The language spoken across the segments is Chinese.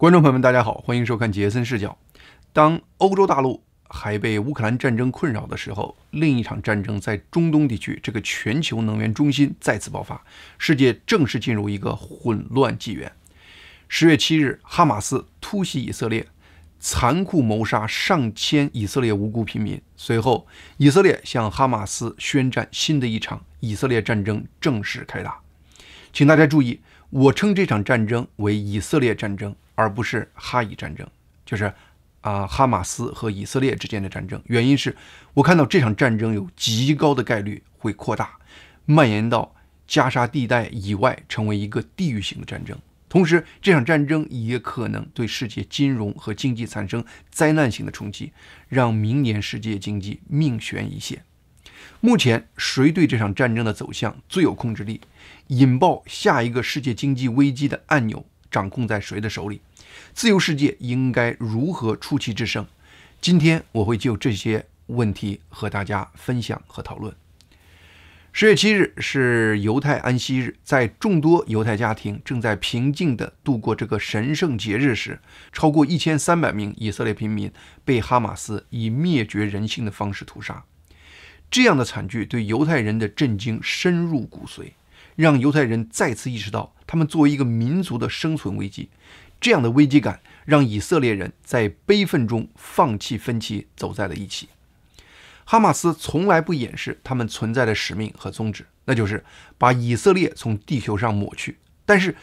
观众朋友们，大家好，欢迎收看杰森视角。当欧洲大陆还被乌克兰战争困扰的时候，另一场战争在中东地区这个全球能源中心再次爆发，世界正式进入一个混乱纪元。十月七日，哈马斯突袭以色列，残酷谋杀上千以色列无辜平民。随后，以色列向哈马斯宣战，新的一场以色列战争正式开打。请大家注意。我称这场战争为以色列战争，而不是哈以战争，就是啊，哈马斯和以色列之间的战争。原因是，我看到这场战争有极高的概率会扩大，蔓延到加沙地带以外，成为一个地域性的战争。同时，这场战争也可能对世界金融和经济产生灾难性的冲击，让明年世界经济命悬一线。目前谁对这场战争的走向最有控制力？引爆下一个世界经济危机的按钮掌控在谁的手里？自由世界应该如何出奇制胜？今天我会就这些问题和大家分享和讨论。十月七日是犹太安息日，在众多犹太家庭正在平静地度过这个神圣节日时，超过一千三百名以色列平民被哈马斯以灭绝人性的方式屠杀。这样的惨剧对犹太人的震惊深入骨髓，让犹太人再次意识到他们作为一个民族的生存危机。这样的危机感让以色列人在悲愤中放弃分歧，走在了一起。哈马斯从来不掩饰他们存在的使命和宗旨，那就是把以色列从地球上抹去。但是，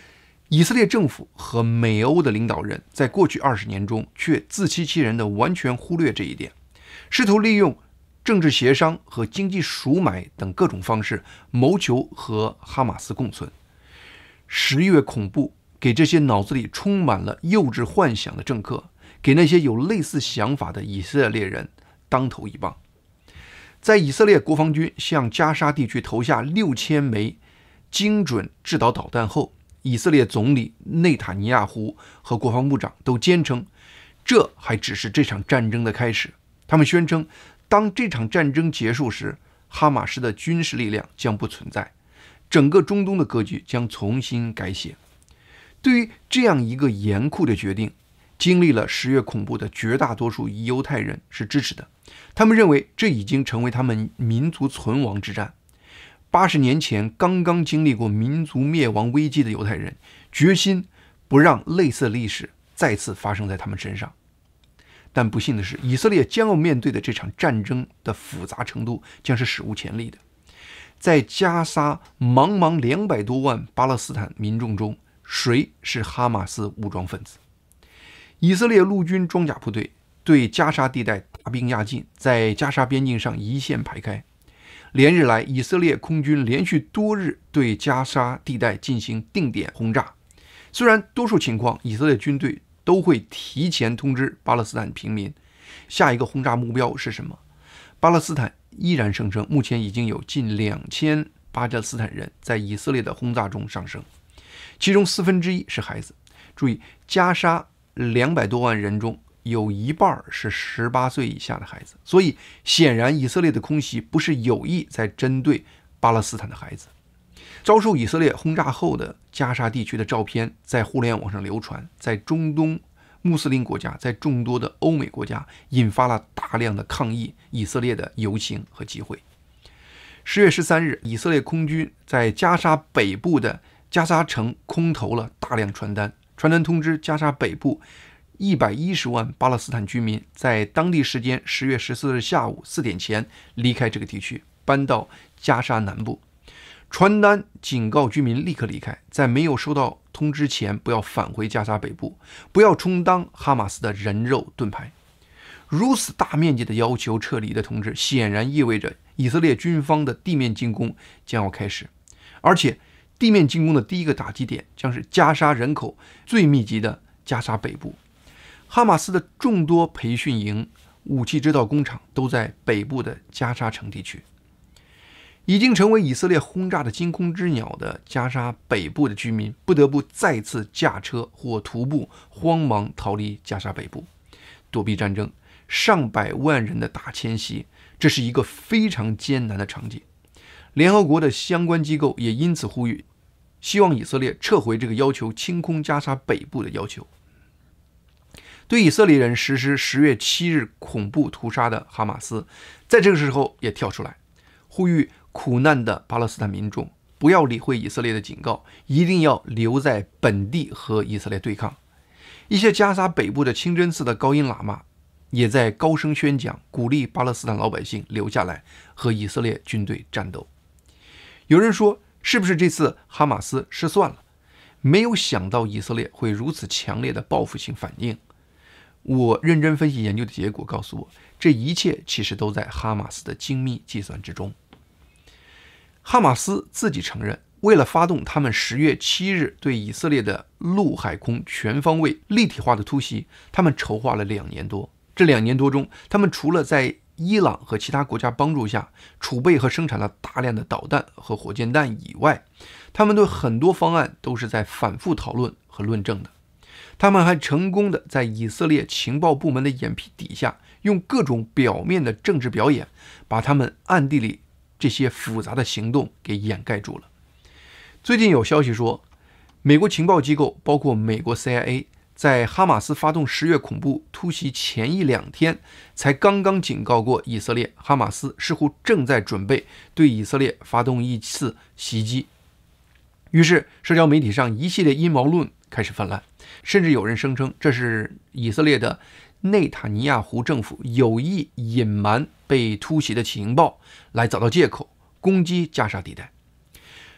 以色列政府和美欧的领导人在过去二十年中却自欺欺人的完全忽略这一点，试图利用。政治协商和经济赎买等各种方式谋求和哈马斯共存。十月恐怖给这些脑子里充满了幼稚幻想的政客，给那些有类似想法的以色列人当头一棒。在以色列国防军向加沙地区投下六千枚精准制导导弹后，以色列总理内塔尼亚胡和国防部长都坚称，这还只是这场战争的开始。他们宣称。当这场战争结束时，哈马斯的军事力量将不存在，整个中东的格局将重新改写。对于这样一个严酷的决定，经历了十月恐怖的绝大多数犹太人是支持的。他们认为这已经成为他们民族存亡之战。八十年前刚刚经历过民族灭亡危机的犹太人，决心不让类似历史再次发生在他们身上。但不幸的是，以色列将要面对的这场战争的复杂程度将是史无前例的。在加沙茫茫两百多万巴勒斯坦民众中，谁是哈马斯武装分子？以色列陆军装甲部队对加沙地带大兵压境，在加沙边境上一线排开。连日来，以色列空军连续多日对加沙地带进行定点轰炸。虽然多数情况，以色列军队。都会提前通知巴勒斯坦平民，下一个轰炸目标是什么？巴勒斯坦依然声称，目前已经有近两千巴勒斯坦人在以色列的轰炸中丧生，其中四分之一是孩子。注意，加沙两百多万人中有一半是十八岁以下的孩子，所以显然以色列的空袭不是有意在针对巴勒斯坦的孩子。遭受以色列轰炸后的加沙地区的照片在互联网上流传，在中东穆斯林国家，在众多的欧美国家引发了大量的抗议以色列的游行和集会。十月十三日，以色列空军在加沙北部的加沙城空投了大量传单，传单通知加沙北部一百一十万巴勒斯坦居民，在当地时间十月十四日下午四点前离开这个地区，搬到加沙南部。传单警告居民立刻离开，在没有收到通知前不要返回加沙北部，不要充当哈马斯的人肉盾牌。如此大面积的要求撤离的通知，显然意味着以色列军方的地面进攻将要开始，而且地面进攻的第一个打击点将是加沙人口最密集的加沙北部。哈马斯的众多培训营、武器制造工厂都在北部的加沙城地区。已经成为以色列轰炸的惊弓之鸟的加沙北部的居民，不得不再次驾车或徒步慌忙逃离加沙北部，躲避战争上百万人的大迁徙，这是一个非常艰难的场景。联合国的相关机构也因此呼吁，希望以色列撤回这个要求清空加沙北部的要求。对以色列人实施十月七日恐怖屠杀的哈马斯，在这个时候也跳出来呼吁。苦难的巴勒斯坦民众不要理会以色列的警告，一定要留在本地和以色列对抗。一些加沙北部的清真寺的高音喇嘛也在高声宣讲，鼓励巴勒斯坦老百姓留下来和以色列军队战斗。有人说，是不是这次哈马斯失算了，没有想到以色列会如此强烈的报复性反应？我认真分析研究的结果告诉我，这一切其实都在哈马斯的精密计算之中。哈马斯自己承认，为了发动他们十月七日对以色列的陆海空全方位立体化的突袭，他们筹划了两年多。这两年多中，他们除了在伊朗和其他国家帮助下储备和生产了大量的导弹和火箭弹以外，他们对很多方案都是在反复讨论和论证的。他们还成功的在以色列情报部门的眼皮底下，用各种表面的政治表演，把他们暗地里。这些复杂的行动给掩盖住了。最近有消息说，美国情报机构包括美国 CIA，在哈马斯发动十月恐怖突袭前一两天，才刚刚警告过以色列，哈马斯似乎正在准备对以色列发动一次袭击。于是，社交媒体上一系列阴谋论开始泛滥，甚至有人声称这是以色列的内塔尼亚胡政府有意隐瞒。被突袭的情报来找到借口攻击加沙地带。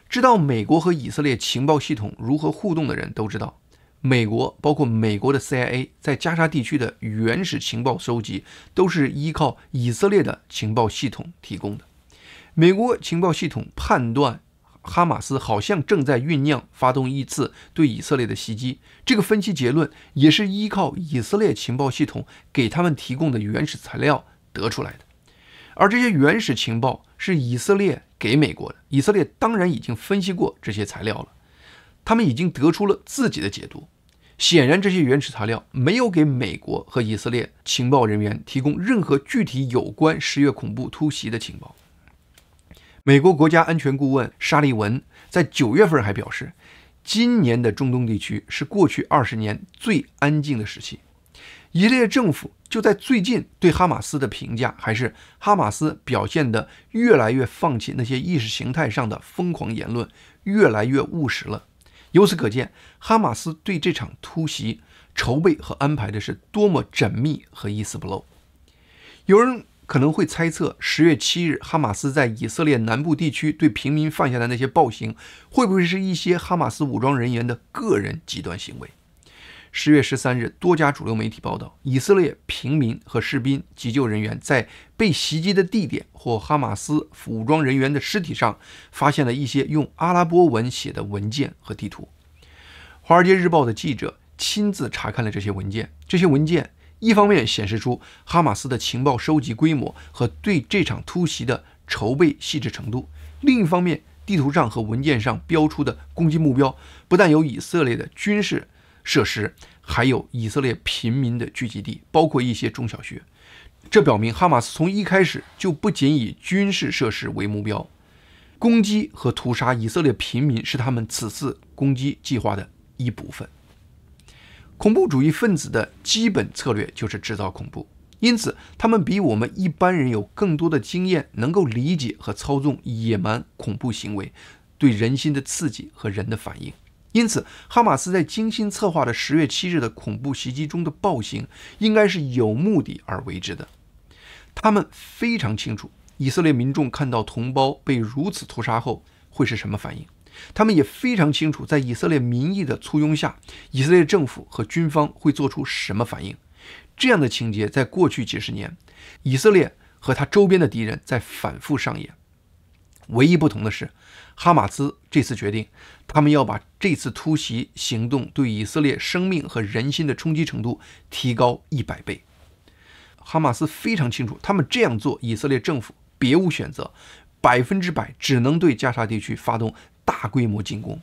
知道美国和以色列情报系统如何互动的人都知道，美国包括美国的 CIA 在加沙地区的原始情报收集都是依靠以色列的情报系统提供的。美国情报系统判断哈马斯好像正在酝酿发动一次对以色列的袭击，这个分析结论也是依靠以色列情报系统给他们提供的原始材料得出来的。而这些原始情报是以色列给美国的，以色列当然已经分析过这些材料了，他们已经得出了自己的解读。显然，这些原始材料没有给美国和以色列情报人员提供任何具体有关十月恐怖突袭的情报。美国国家安全顾问沙利文在九月份还表示，今年的中东地区是过去二十年最安静的时期。以色列政府就在最近对哈马斯的评价，还是哈马斯表现得越来越放弃那些意识形态上的疯狂言论，越来越务实了。由此可见，哈马斯对这场突袭筹备和安排的是多么缜密和一丝不漏。有人可能会猜测，十月七日哈马斯在以色列南部地区对平民犯下的那些暴行，会不会是一些哈马斯武装人员的个人极端行为？十月十三日，多家主流媒体报道，以色列平民和士兵急救人员在被袭击的地点或哈马斯武装人员的尸体上发现了一些用阿拉伯文写的文件和地图。《华尔街日报》的记者亲自查看了这些文件。这些文件一方面显示出哈马斯的情报收集规模和对这场突袭的筹备细致程度；另一方面，地图上和文件上标出的攻击目标不但有以色列的军事。设施，还有以色列平民的聚集地，包括一些中小学。这表明哈马斯从一开始就不仅以军事设施为目标，攻击和屠杀以色列平民是他们此次攻击计划的一部分。恐怖主义分子的基本策略就是制造恐怖，因此他们比我们一般人有更多的经验，能够理解和操纵野蛮恐怖行为对人心的刺激和人的反应。因此，哈马斯在精心策划的十月七日的恐怖袭击中的暴行，应该是有目的而为之的。他们非常清楚以色列民众看到同胞被如此屠杀后会是什么反应，他们也非常清楚在以色列民意的簇拥下，以色列政府和军方会做出什么反应。这样的情节在过去几十年，以色列和他周边的敌人在反复上演。唯一不同的是。哈马斯这次决定，他们要把这次突袭行动对以色列生命和人心的冲击程度提高一百倍。哈马斯非常清楚，他们这样做，以色列政府别无选择，百分之百只能对加沙地区发动大规模进攻。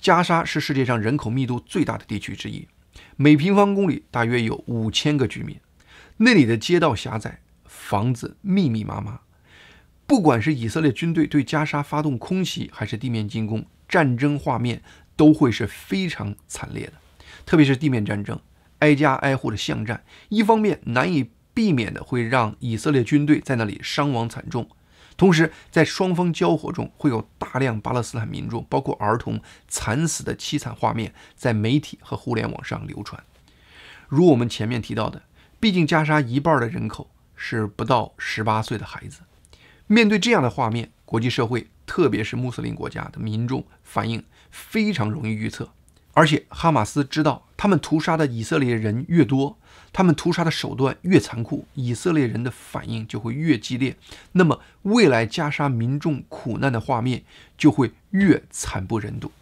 加沙是世界上人口密度最大的地区之一，每平方公里大约有五千个居民，那里的街道狭窄，房子密密麻麻。不管是以色列军队对加沙发动空袭，还是地面进攻，战争画面都会是非常惨烈的。特别是地面战争，挨家挨户的巷战，一方面难以避免的会让以色列军队在那里伤亡惨重，同时在双方交火中，会有大量巴勒斯坦民众，包括儿童，惨死的凄惨画面在媒体和互联网上流传。如我们前面提到的，毕竟加沙一半的人口是不到十八岁的孩子。面对这样的画面，国际社会，特别是穆斯林国家的民众反应非常容易预测。而且，哈马斯知道，他们屠杀的以色列人越多，他们屠杀的手段越残酷，以色列人的反应就会越激烈。那么，未来加沙民众苦难的画面就会越惨不忍睹。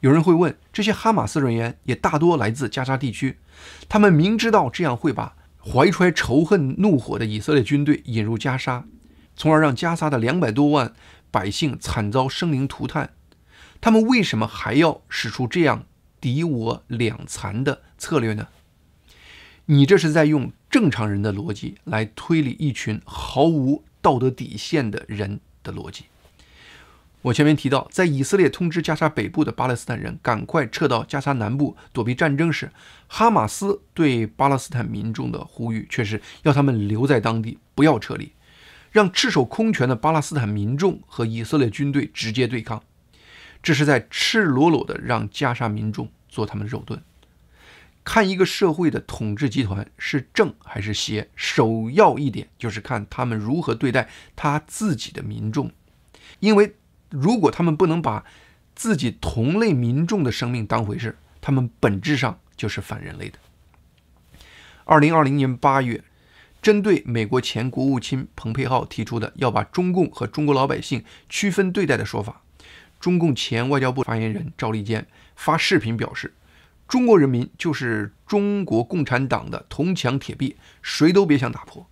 有人会问：这些哈马斯人员也大多来自加沙地区，他们明知道这样会把怀揣仇恨怒火的以色列军队引入加沙。从而让加沙的两百多万百姓惨遭生灵涂炭，他们为什么还要使出这样敌我两残的策略呢？你这是在用正常人的逻辑来推理一群毫无道德底线的人的逻辑。我前面提到，在以色列通知加沙北部的巴勒斯坦人赶快撤到加沙南部躲避战争时，哈马斯对巴勒斯坦民众的呼吁却是要他们留在当地，不要撤离。让赤手空拳的巴勒斯坦民众和以色列军队直接对抗，这是在赤裸裸的让加沙民众做他们的肉盾。看一个社会的统治集团是正还是邪，首要一点就是看他们如何对待他自己的民众。因为如果他们不能把自己同类民众的生命当回事，他们本质上就是反人类的。二零二零年八月。针对美国前国务卿蓬佩奥提出的要把中共和中国老百姓区分对待的说法，中共前外交部发言人赵立坚发视频表示：“中国人民就是中国共产党的铜墙铁壁，谁都别想打破。”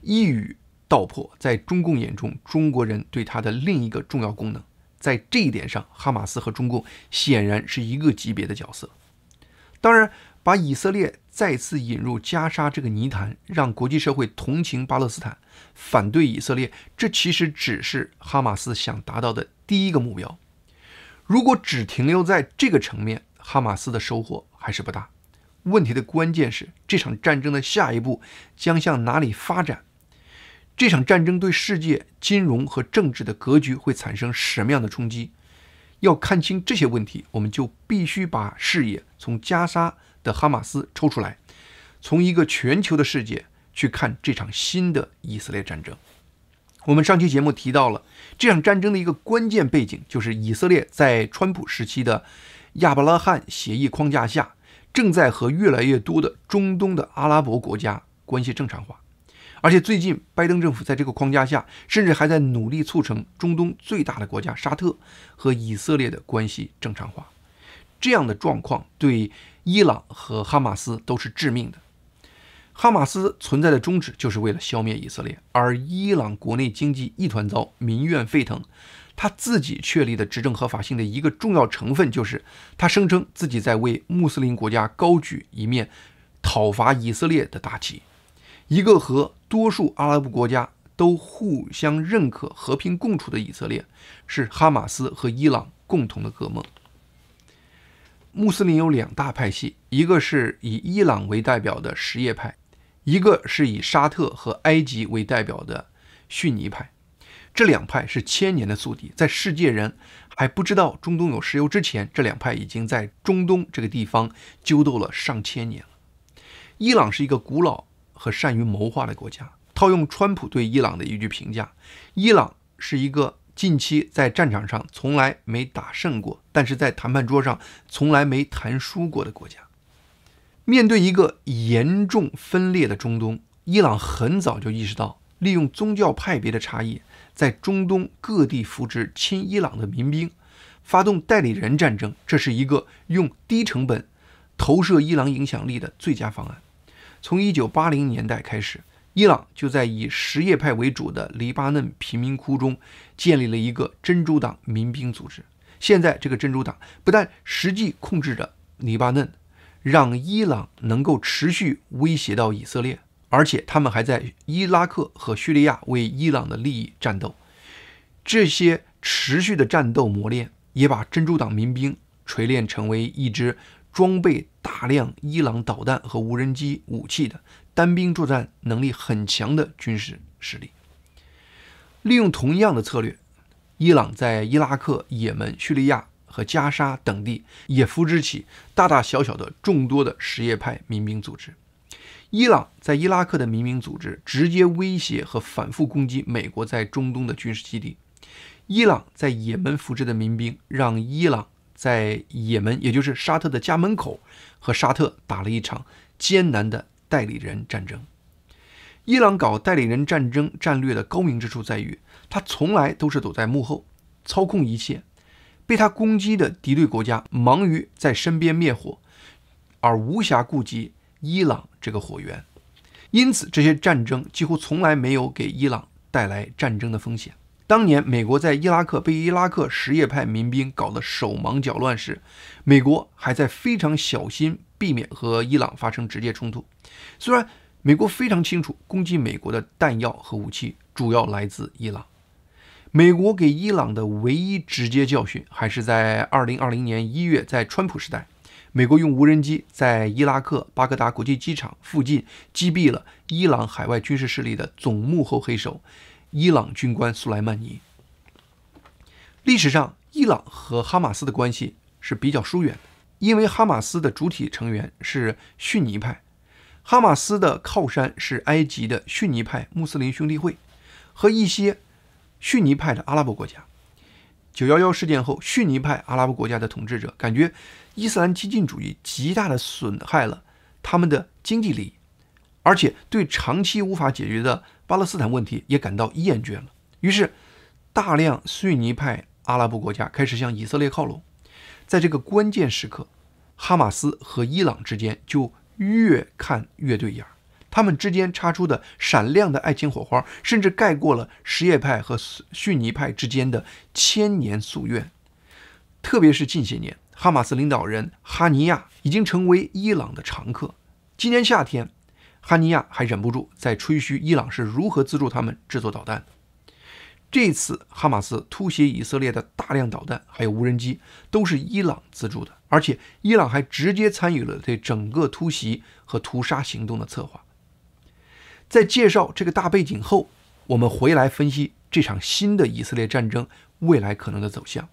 一语道破，在中共眼中，中国人对他的另一个重要功能，在这一点上，哈马斯和中共显然是一个级别的角色。当然，把以色列。再次引入加沙这个泥潭，让国际社会同情巴勒斯坦，反对以色列。这其实只是哈马斯想达到的第一个目标。如果只停留在这个层面，哈马斯的收获还是不大。问题的关键是这场战争的下一步将向哪里发展？这场战争对世界金融和政治的格局会产生什么样的冲击？要看清这些问题，我们就必须把视野从加沙。的哈马斯抽出来，从一个全球的世界去看这场新的以色列战争。我们上期节目提到了这场战争的一个关键背景，就是以色列在川普时期的亚伯拉罕协议框架下，正在和越来越多的中东的阿拉伯国家关系正常化，而且最近拜登政府在这个框架下，甚至还在努力促成中东最大的国家沙特和以色列的关系正常化。这样的状况对伊朗和哈马斯都是致命的。哈马斯存在的宗旨就是为了消灭以色列，而伊朗国内经济一团糟，民怨沸腾。他自己确立的执政合法性的一个重要成分就是他声称自己在为穆斯林国家高举一面讨伐以色列的大旗。一个和多数阿拉伯国家都互相认可和平共处的以色列，是哈马斯和伊朗共同的噩梦。穆斯林有两大派系，一个是以伊朗为代表的什叶派，一个是以沙特和埃及为代表的逊尼派。这两派是千年的宿敌，在世界人还不知道中东有石油之前，这两派已经在中东这个地方纠斗了上千年了。伊朗是一个古老和善于谋划的国家，套用川普对伊朗的一句评价：，伊朗是一个。近期在战场上从来没打胜过，但是在谈判桌上从来没谈输过的国家，面对一个严重分裂的中东，伊朗很早就意识到，利用宗教派别的差异，在中东各地扶植亲伊朗的民兵，发动代理人战争，这是一个用低成本投射伊朗影响力的最佳方案。从1980年代开始。伊朗就在以什叶派为主的黎巴嫩贫民窟中建立了一个“珍珠党”民兵组织。现在，这个“珍珠党”不但实际控制着黎巴嫩，让伊朗能够持续威胁到以色列，而且他们还在伊拉克和叙利亚为伊朗的利益战斗。这些持续的战斗磨练，也把“珍珠党”民兵锤炼成为一支装备大量伊朗导弹和无人机武器的。单兵作战能力很强的军事实力。利用同样的策略，伊朗在伊拉克、也门、叙利亚和加沙等地也扶植起大大小小的众多的什叶派民兵组织。伊朗在伊拉克的民兵组织直接威胁和反复攻击美国在中东的军事基地。伊朗在也门扶植的民兵，让伊朗在也门，也就是沙特的家门口和沙特打了一场艰难的。代理人战争，伊朗搞代理人战争战略的高明之处在于，他从来都是躲在幕后操控一切。被他攻击的敌对国家忙于在身边灭火，而无暇顾及伊朗这个火源，因此这些战争几乎从来没有给伊朗带来战争的风险。当年美国在伊拉克被伊拉克什叶派民兵搞得手忙脚乱时，美国还在非常小心避免和伊朗发生直接冲突。虽然美国非常清楚，攻击美国的弹药和武器主要来自伊朗。美国给伊朗的唯一直接教训，还是在2020年1月，在川普时代，美国用无人机在伊拉克巴格达国际机场附近击毙了伊朗海外军事势力的总幕后黑手。伊朗军官苏莱曼尼。历史上，伊朗和哈马斯的关系是比较疏远的，因为哈马斯的主体成员是逊尼派，哈马斯的靠山是埃及的逊尼派穆斯林兄弟会和一些逊尼派的阿拉伯国家。九幺幺事件后，逊尼派阿拉伯国家的统治者感觉伊斯兰激进主义极大的损害了他们的经济利益。而且对长期无法解决的巴勒斯坦问题也感到厌倦了，于是，大量逊尼派阿拉伯国家开始向以色列靠拢。在这个关键时刻，哈马斯和伊朗之间就越看越对眼儿，他们之间擦出的闪亮的爱情火花，甚至盖过了什叶派和逊尼派之间的千年夙愿。特别是近些年，哈马斯领导人哈尼亚已经成为伊朗的常客。今年夏天。哈尼亚还忍不住在吹嘘伊朗是如何资助他们制作导弹。这次哈马斯突袭以色列的大量导弹还有无人机都是伊朗资助的，而且伊朗还直接参与了对整个突袭和屠杀行动的策划。在介绍这个大背景后，我们回来分析这场新的以色列战争未来可能的走向。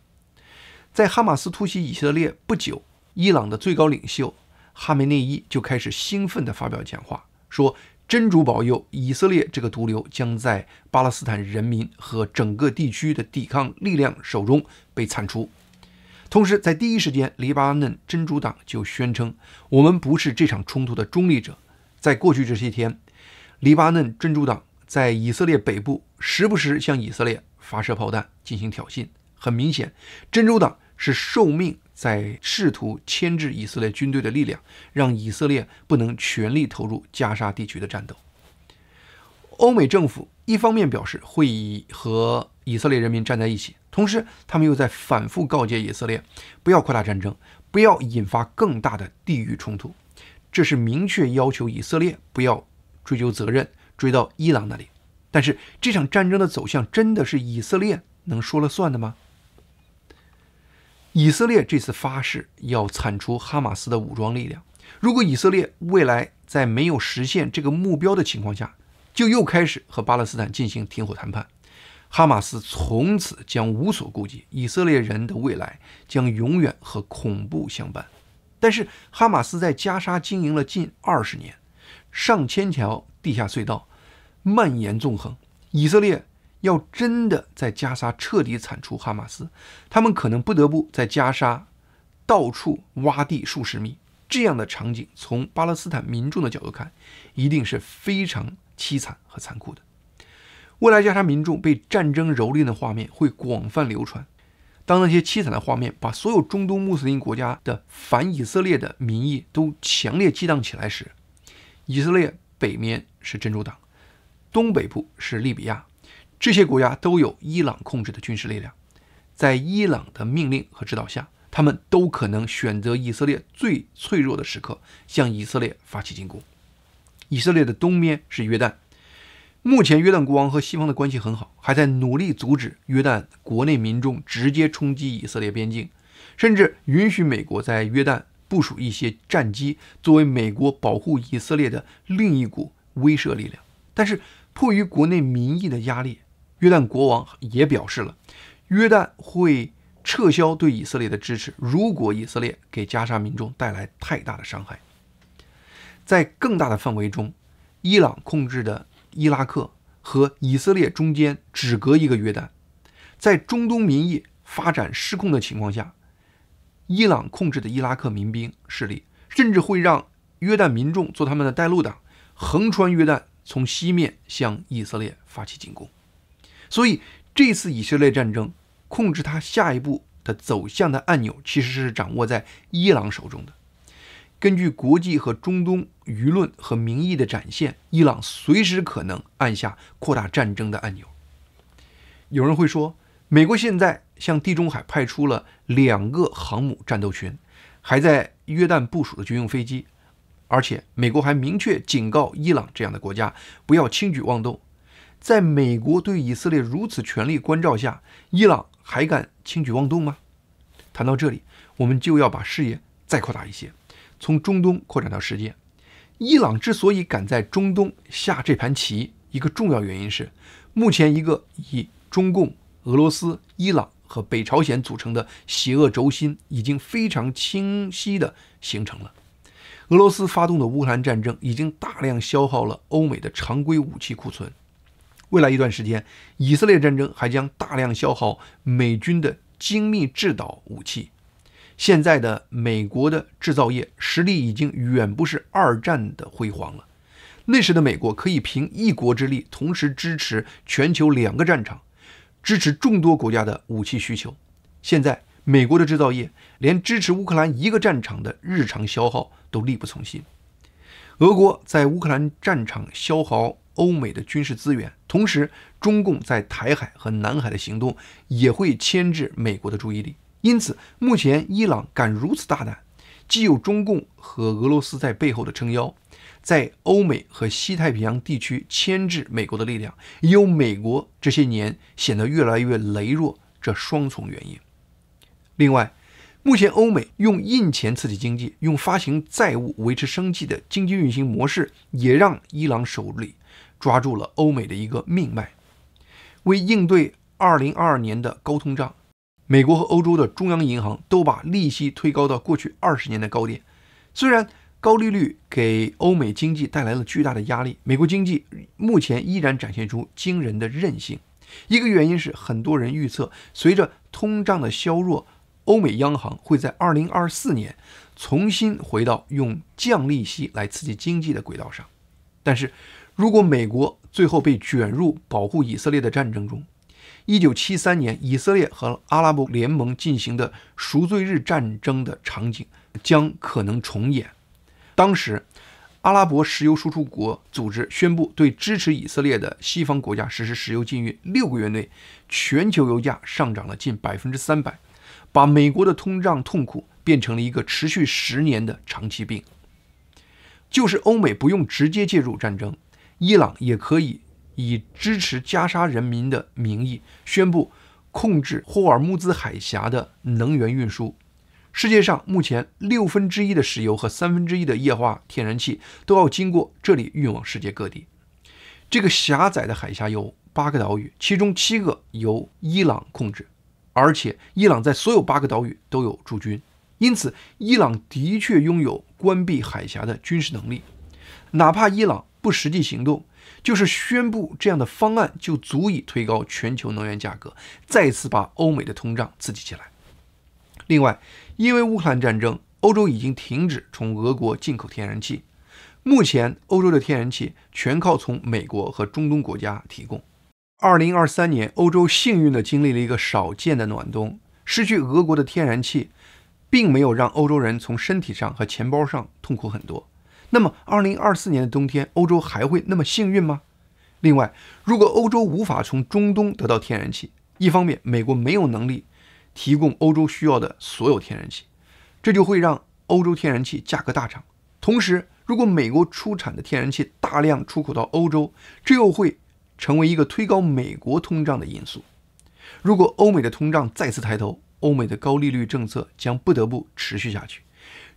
在哈马斯突袭以色列不久，伊朗的最高领袖哈梅内伊就开始兴奋地发表讲话。说真主保佑以色列这个毒瘤将在巴勒斯坦人民和整个地区的抵抗力量手中被铲除。同时，在第一时间，黎巴嫩真主党就宣称：“我们不是这场冲突的中立者。”在过去这些天，黎巴嫩真主党在以色列北部时不时向以色列发射炮弹进行挑衅。很明显，真主党是受命。在试图牵制以色列军队的力量，让以色列不能全力投入加沙地区的战斗。欧美政府一方面表示会以和以色列人民站在一起，同时他们又在反复告诫以色列不要扩大战争，不要引发更大的地域冲突，这是明确要求以色列不要追究责任，追到伊朗那里。但是这场战争的走向真的是以色列能说了算的吗？以色列这次发誓要铲除哈马斯的武装力量。如果以色列未来在没有实现这个目标的情况下，就又开始和巴勒斯坦进行停火谈判，哈马斯从此将无所顾忌，以色列人的未来将永远和恐怖相伴。但是，哈马斯在加沙经营了近二十年，上千条地下隧道，蔓延纵横，以色列。要真的在加沙彻底铲除哈马斯，他们可能不得不在加沙到处挖地数十米。这样的场景从巴勒斯坦民众的角度看，一定是非常凄惨和残酷的。未来加沙民众被战争蹂躏的画面会广泛流传。当那些凄惨的画面把所有中东穆斯林国家的反以色列的民意都强烈激荡起来时，以色列北面是珍珠党，东北部是利比亚。这些国家都有伊朗控制的军事力量，在伊朗的命令和指导下，他们都可能选择以色列最脆弱的时刻向以色列发起进攻。以色列的东边是约旦，目前约旦国王和西方的关系很好，还在努力阻止约旦国内民众直接冲击以色列边境，甚至允许美国在约旦部署一些战机，作为美国保护以色列的另一股威慑力量。但是，迫于国内民意的压力。约旦国王也表示了，约旦会撤销对以色列的支持，如果以色列给加沙民众带来太大的伤害。在更大的范围中，伊朗控制的伊拉克和以色列中间只隔一个约旦，在中东民意发展失控的情况下，伊朗控制的伊拉克民兵势力甚至会让约旦民众做他们的带路党，横穿约旦，从西面向以色列发起进攻。所以，这次以色列战争控制它下一步的走向的按钮其实是掌握在伊朗手中的。根据国际和中东舆论和民意的展现，伊朗随时可能按下扩大战争的按钮。有人会说，美国现在向地中海派出了两个航母战斗群，还在约旦部署了军用飞机，而且美国还明确警告伊朗这样的国家不要轻举妄动。在美国对以色列如此全力关照下，伊朗还敢轻举妄动吗？谈到这里，我们就要把视野再扩大一些，从中东扩展到世界。伊朗之所以敢在中东下这盘棋，一个重要原因是，目前一个以中共、俄罗斯、伊朗和北朝鲜组成的邪恶轴心已经非常清晰地形成了。俄罗斯发动的乌克兰战争已经大量消耗了欧美的常规武器库存。未来一段时间，以色列战争还将大量消耗美军的精密制导武器。现在的美国的制造业实力已经远不是二战的辉煌了。那时的美国可以凭一国之力同时支持全球两个战场，支持众多国家的武器需求。现在，美国的制造业连支持乌克兰一个战场的日常消耗都力不从心。俄国在乌克兰战场消耗。欧美的军事资源，同时，中共在台海和南海的行动也会牵制美国的注意力。因此，目前伊朗敢如此大胆，既有中共和俄罗斯在背后的撑腰，在欧美和西太平洋地区牵制美国的力量，也有美国这些年显得越来越羸弱这双重原因。另外，目前欧美用印钱刺激经济、用发行债务维持生计的经济运行模式，也让伊朗手里。抓住了欧美的一个命脉。为应对2022年的高通胀，美国和欧洲的中央银行都把利息推高到过去二十年的高点。虽然高利率给欧美经济带来了巨大的压力，美国经济目前依然展现出惊人的韧性。一个原因是，很多人预测，随着通胀的削弱，欧美央行会在2024年重新回到用降利息来刺激经济的轨道上。但是，如果美国最后被卷入保护以色列的战争中，1973年以色列和阿拉伯联盟进行的赎罪日战争的场景将可能重演。当时，阿拉伯石油输出国组织宣布对支持以色列的西方国家实施石油禁运，六个月内全球油价上涨了近百分之三百，把美国的通胀痛苦变成了一个持续十年的长期病。就是欧美不用直接介入战争。伊朗也可以以支持加沙人民的名义宣布控制霍尔木兹海峡的能源运输。世界上目前六分之一的石油和三分之一的液化天然气都要经过这里运往世界各地。这个狭窄的海峡有八个岛屿，其中七个由伊朗控制，而且伊朗在所有八个岛屿都有驻军，因此伊朗的确拥有关闭海峡的军事能力。哪怕伊朗不实际行动，就是宣布这样的方案，就足以推高全球能源价格，再次把欧美的通胀刺激起来。另外，因为乌克兰战争，欧洲已经停止从俄国进口天然气，目前欧洲的天然气全靠从美国和中东国家提供。二零二三年，欧洲幸运地经历了一个少见的暖冬，失去俄国的天然气，并没有让欧洲人从身体上和钱包上痛苦很多。那么，二零二四年的冬天，欧洲还会那么幸运吗？另外，如果欧洲无法从中东得到天然气，一方面，美国没有能力提供欧洲需要的所有天然气，这就会让欧洲天然气价格大涨。同时，如果美国出产的天然气大量出口到欧洲，这又会成为一个推高美国通胀的因素。如果欧美的通胀再次抬头，欧美的高利率政策将不得不持续下去。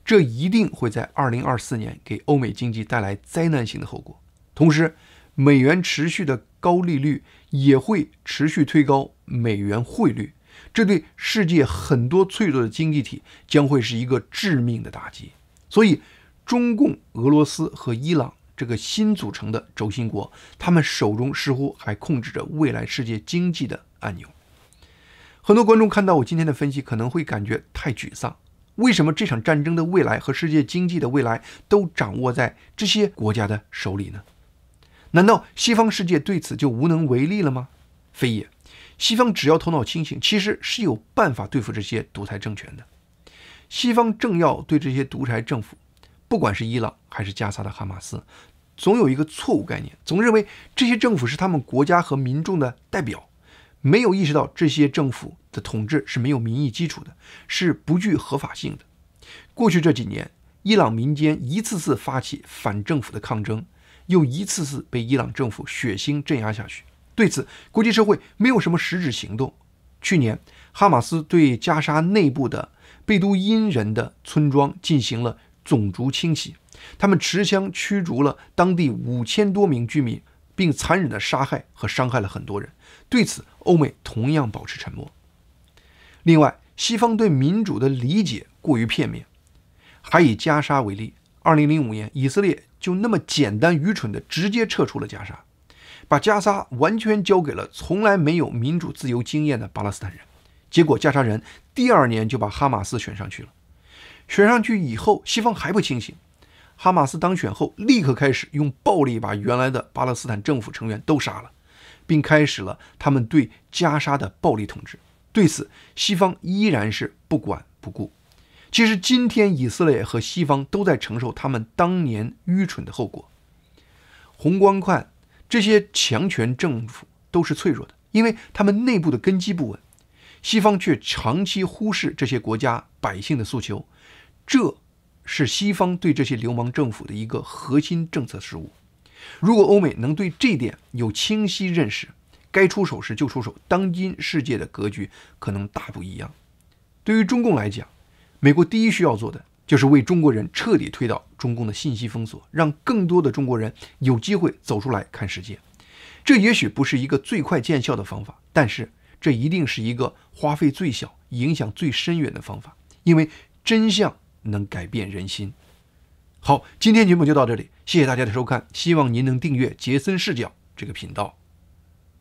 这一定会在二零二四年给欧美经济带来灾难性的后果。同时，美元持续的高利率也会持续推高美元汇率，这对世界很多脆弱的经济体将会是一个致命的打击。所以，中共、俄罗斯和伊朗这个新组成的轴心国，他们手中似乎还控制着未来世界经济的按钮。很多观众看到我今天的分析，可能会感觉太沮丧。为什么这场战争的未来和世界经济的未来都掌握在这些国家的手里呢？难道西方世界对此就无能为力了吗？非也，西方只要头脑清醒，其实是有办法对付这些独裁政权的。西方政要对这些独裁政府，不管是伊朗还是加沙的哈马斯，总有一个错误概念，总认为这些政府是他们国家和民众的代表。没有意识到这些政府的统治是没有民意基础的，是不具合法性的。过去这几年，伊朗民间一次次发起反政府的抗争，又一次次被伊朗政府血腥镇压下去。对此，国际社会没有什么实质行动。去年，哈马斯对加沙内部的贝都因人的村庄进行了种族清洗，他们持枪驱逐了当地五千多名居民，并残忍地杀害和伤害了很多人。对此，欧美同样保持沉默。另外，西方对民主的理解过于片面。还以加沙为例，2005年，以色列就那么简单愚蠢的直接撤出了加沙，把加沙完全交给了从来没有民主自由经验的巴勒斯坦人。结果，加沙人第二年就把哈马斯选上去了。选上去以后，西方还不清醒。哈马斯当选后，立刻开始用暴力把原来的巴勒斯坦政府成员都杀了。并开始了他们对加沙的暴力统治。对此，西方依然是不管不顾。其实，今天以色列和西方都在承受他们当年愚蠢的后果。宏观看，这些强权政府都是脆弱的，因为他们内部的根基不稳。西方却长期忽视这些国家百姓的诉求，这是西方对这些流氓政府的一个核心政策失误。如果欧美能对这点有清晰认识，该出手时就出手，当今世界的格局可能大不一样。对于中共来讲，美国第一需要做的就是为中国人彻底推倒中共的信息封锁，让更多的中国人有机会走出来看世界。这也许不是一个最快见效的方法，但是这一定是一个花费最小、影响最深远的方法，因为真相能改变人心。好，今天节目就到这里，谢谢大家的收看，希望您能订阅“杰森视角”这个频道。